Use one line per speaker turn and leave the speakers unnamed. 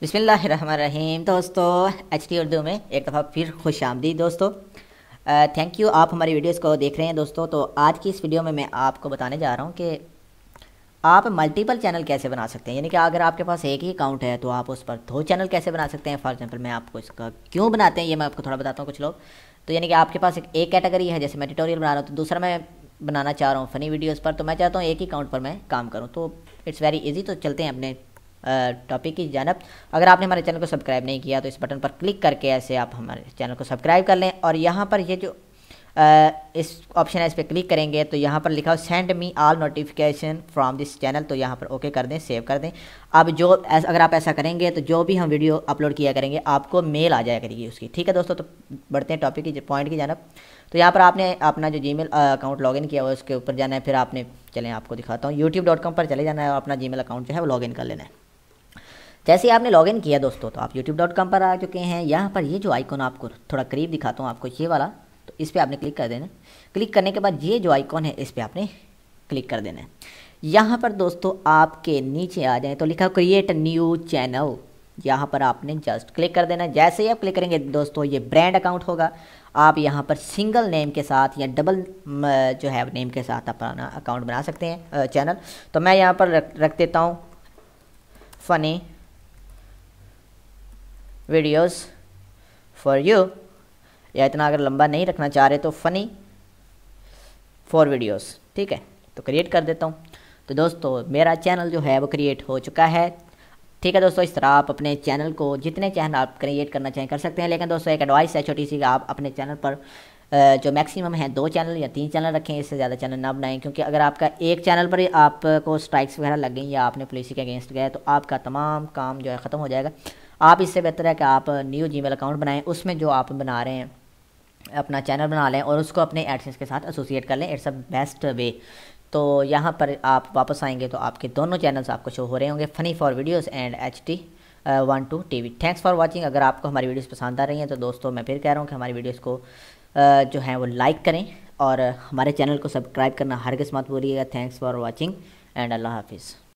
बिस्मिल्लाम दोस्तों H T Urdu में एक दफ़ा फिर खुश आमदी दोस्तों थैंक यू आप हमारी वीडियोस को देख रहे हैं दोस्तों तो आज की इस वीडियो में मैं आपको बताने जा रहा हूँ कि आप मल्टीपल चैनल कैसे बना सकते हैं यानी कि अगर आपके पास एक ही अकाउंट है तो आप उस पर दो चैनल कैसे बना सकते हैं फॉर एग्जाम्पल मैं आपको इसका क्यों बनाते हैं ये मैं आपको थोड़ा बताता हूँ कुछ लोग तो यानी कि आपके पास एक कैटेगरी है जैसे मैं ट्यूटोरियल बना रहा हूँ तो दूसरा मैं बनाना चाह रहा हूँ फ़नी वीडियोस पर तो मैं चाहता हूँ एक ही अकाउंट पर मैं काम करूँ तो इट्स वेरी इजी तो चलते हैं अपने टॉपिक की जानब अगर आपने हमारे चैनल को सब्सक्राइब नहीं किया तो इस बटन पर क्लिक करके ऐसे आप हमारे चैनल को सब्सक्राइब कर लें और यहाँ पर ये जो आ, इस ऑप्शन है इस पर क्लिक करेंगे तो यहाँ पर लिखा हो send me all notification from this channel तो यहाँ पर ओके कर दें सेव कर दें अब जो अगर आप ऐसा करेंगे तो जो भी हम वीडियो अपलोड किया करेंगे आपको मेल आ जाया करेगी उसकी ठीक है दोस्तों तो बढ़ते हैं टॉपिक की पॉइंट की जानब तो यहाँ पर आपने अपना जो जी अकाउंट लॉगिन किया हुआ है उसके ऊपर जाना है फिर आपने चलें आपको दिखाता हूँ यूट्यूब पर चले जाना है और अपना जी अकाउंट जो है वो लॉगिन कर लेना है जैसे ही आपने लॉगिन किया दोस्तों तो आप यूट्यूब पर आ चुके हैं यहाँ पर ये जो आइकॉन आपको थोड़ा करीब दिखाता हूँ आपको ये वाला तो इस पर आपने क्लिक कर देना क्लिक करने के बाद ये जो आइकॉन है इस पर आपने क्लिक कर देना है यहाँ पर दोस्तों आपके नीचे आ जाएँ तो लिखा क्रिएट न्यू चैनल यहाँ पर आपने जस्ट क्लिक कर देना जैसे ही आप क्लिक करेंगे दोस्तों ये ब्रांड अकाउंट होगा आप यहाँ पर सिंगल नेम के साथ या डबल जो है नेम के साथ अपना अकाउंट बना सकते हैं चैनल तो मैं यहाँ पर रख रख देता हूँ फ़नी वीडियोस फॉर यू या इतना अगर लंबा नहीं रखना चाह रहे तो फ़नी फॉर वीडियोस ठीक है तो क्रिएट कर देता हूँ तो दोस्तों मेरा चैनल जो है वो क्रिएट हो चुका है ठीक है दोस्तों इस तरह आप अपने चैनल को जितने चैनल आप क्रिएट करना चाहें कर सकते हैं लेकिन दोस्तों एक एडवाइस है छोटी सी आप अपने चैनल पर जो मैक्सिमम है दो चैनल या तीन चैनल रखें इससे ज़्यादा चैनल ना बनाएं क्योंकि अगर आपका एक चैनल पर ही आपको स्ट्राइक्स वगैरह लग गई या आपने पुलिस के अगेंस्ट गए तो आपका तमाम काम जो है ख़त्म हो जाएगा आप इससे बेहतर है कि आप न्यू जी अकाउंट बनाएं उसमें जो आप बना रहे हैं अपना चैनल बना लें और उसको अपने एडसेंस के साथ एसोसिएट कर लें इट्स अ बेस्ट वे तो यहाँ पर आप वापस आएंगे तो आपके दोनों चैनल्स आपको शो हो रहे होंगे funny for videos and H T one two T V thanks for watching अगर आपको हमारी वीडियोस पसंद आ रही हैं तो दोस्तों मैं फिर कह रहा हूँ कि हमारी वीडियोस को uh, जो है वो लाइक करें और हमारे चैनल को सब्सक्राइब करना हर किस्मत बोलिएगा थैंक्स फॉर वॉचिंग एंड अल्लाह हाफिज़